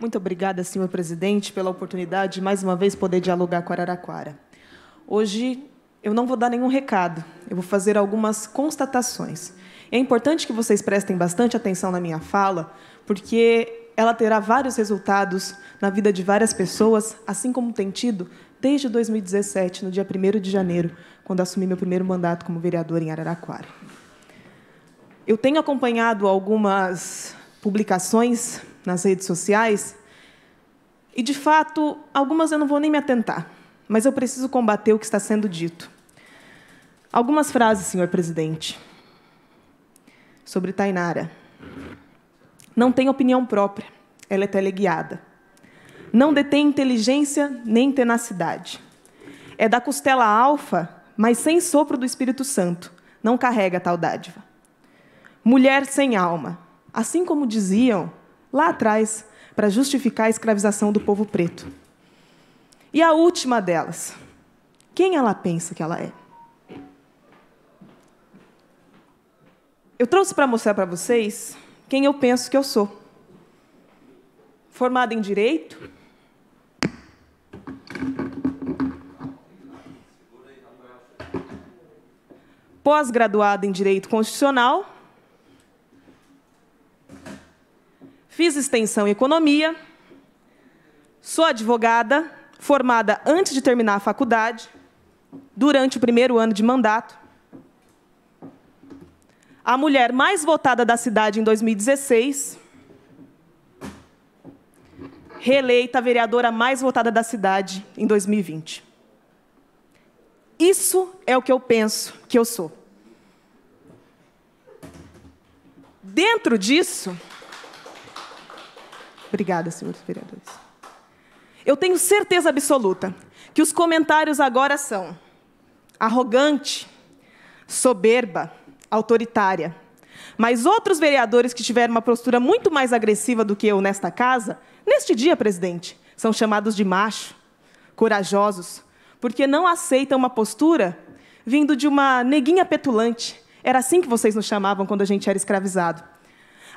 Muito obrigada, senhor presidente, pela oportunidade de mais uma vez poder dialogar com Araraquara. Hoje eu não vou dar nenhum recado, eu vou fazer algumas constatações. É importante que vocês prestem bastante atenção na minha fala, porque ela terá vários resultados na vida de várias pessoas, assim como tem tido desde 2017, no dia 1 de janeiro, quando assumi meu primeiro mandato como vereador em Araraquara. Eu tenho acompanhado algumas publicações nas redes sociais. E, de fato, algumas eu não vou nem me atentar, mas eu preciso combater o que está sendo dito. Algumas frases, senhor presidente, sobre Tainara. Não tem opinião própria, ela é teleguiada. Não detém inteligência nem tenacidade. É da costela alfa, mas sem sopro do Espírito Santo. Não carrega tal dádiva. Mulher sem alma. Assim como diziam lá atrás, para justificar a escravização do povo preto. E a última delas, quem ela pensa que ela é? Eu trouxe para mostrar para vocês quem eu penso que eu sou. Formada em direito, pós-graduada em direito constitucional, Fiz extensão em economia. Sou advogada, formada antes de terminar a faculdade, durante o primeiro ano de mandato. A mulher mais votada da cidade em 2016. Reeleita a vereadora mais votada da cidade em 2020. Isso é o que eu penso que eu sou. Dentro disso, Obrigada, senhores vereadores. Eu tenho certeza absoluta que os comentários agora são arrogante, soberba, autoritária. Mas outros vereadores que tiveram uma postura muito mais agressiva do que eu nesta casa, neste dia, presidente, são chamados de macho, corajosos, porque não aceitam uma postura vindo de uma neguinha petulante. Era assim que vocês nos chamavam quando a gente era escravizado.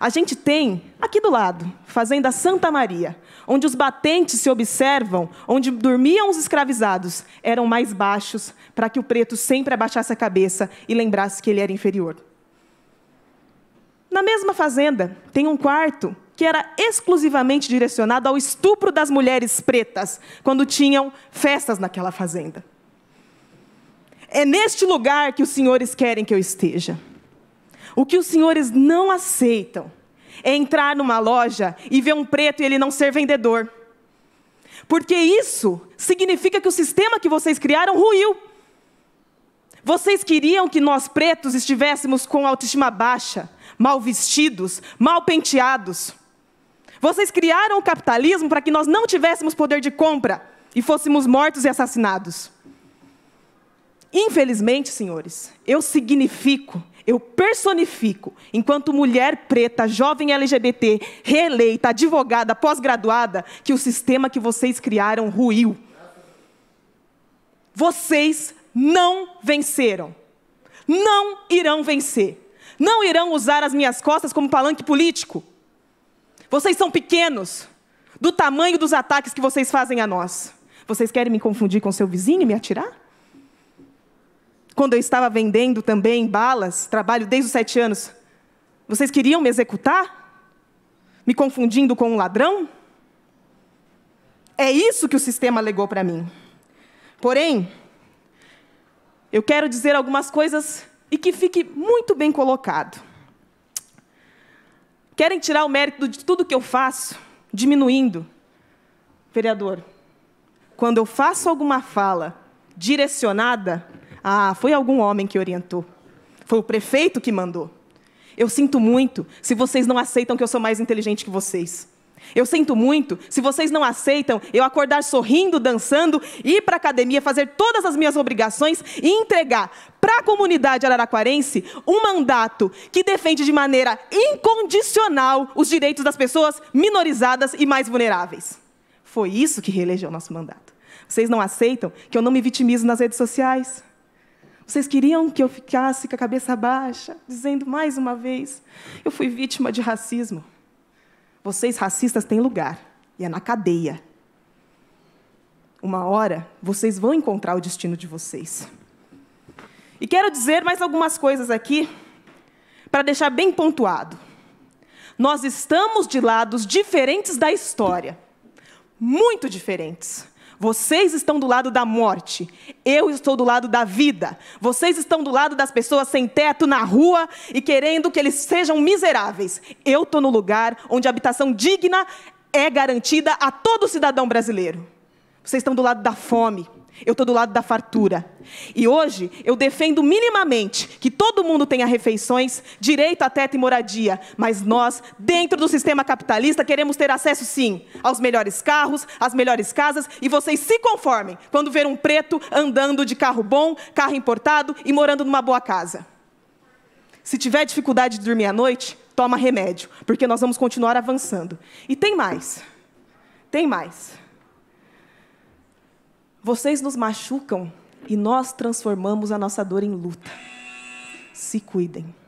A gente tem, aqui do lado, Fazenda Santa Maria, onde os batentes se observam, onde dormiam os escravizados, eram mais baixos, para que o preto sempre abaixasse a cabeça e lembrasse que ele era inferior. Na mesma fazenda, tem um quarto que era exclusivamente direcionado ao estupro das mulheres pretas, quando tinham festas naquela fazenda. É neste lugar que os senhores querem que eu esteja. O que os senhores não aceitam é entrar numa loja e ver um preto e ele não ser vendedor. Porque isso significa que o sistema que vocês criaram ruiu. Vocês queriam que nós pretos estivéssemos com autoestima baixa, mal vestidos, mal penteados. Vocês criaram o capitalismo para que nós não tivéssemos poder de compra e fôssemos mortos e assassinados. Infelizmente, senhores, eu significo eu personifico, enquanto mulher preta, jovem LGBT, reeleita, advogada, pós-graduada, que o sistema que vocês criaram ruiu. Vocês não venceram. Não irão vencer. Não irão usar as minhas costas como palanque político. Vocês são pequenos do tamanho dos ataques que vocês fazem a nós. Vocês querem me confundir com seu vizinho e me atirar? quando eu estava vendendo também balas, trabalho desde os sete anos, vocês queriam me executar? Me confundindo com um ladrão? É isso que o sistema legou para mim. Porém, eu quero dizer algumas coisas e que fique muito bem colocado. Querem tirar o mérito de tudo que eu faço, diminuindo. Vereador, quando eu faço alguma fala direcionada, ah, foi algum homem que orientou. Foi o prefeito que mandou. Eu sinto muito se vocês não aceitam que eu sou mais inteligente que vocês. Eu sinto muito se vocês não aceitam eu acordar sorrindo, dançando, ir para a academia, fazer todas as minhas obrigações e entregar para a comunidade araraquarense um mandato que defende de maneira incondicional os direitos das pessoas minorizadas e mais vulneráveis. Foi isso que reelegeu nosso mandato. Vocês não aceitam que eu não me vitimizo nas redes sociais? Vocês queriam que eu ficasse com a cabeça baixa, dizendo mais uma vez: eu fui vítima de racismo. Vocês, racistas, têm lugar, e é na cadeia. Uma hora, vocês vão encontrar o destino de vocês. E quero dizer mais algumas coisas aqui, para deixar bem pontuado. Nós estamos de lados diferentes da história muito diferentes. Vocês estão do lado da morte, eu estou do lado da vida. Vocês estão do lado das pessoas sem teto na rua e querendo que eles sejam miseráveis. Eu estou no lugar onde a habitação digna é garantida a todo cidadão brasileiro. Vocês estão do lado da fome. Eu estou do lado da fartura. E hoje eu defendo minimamente que todo mundo tenha refeições, direito a teto e moradia. Mas nós, dentro do sistema capitalista, queremos ter acesso, sim, aos melhores carros, às melhores casas. E vocês se conformem quando ver um preto andando de carro bom, carro importado e morando numa boa casa. Se tiver dificuldade de dormir à noite, toma remédio, porque nós vamos continuar avançando. E tem mais. Tem mais. Vocês nos machucam e nós transformamos a nossa dor em luta. Se cuidem.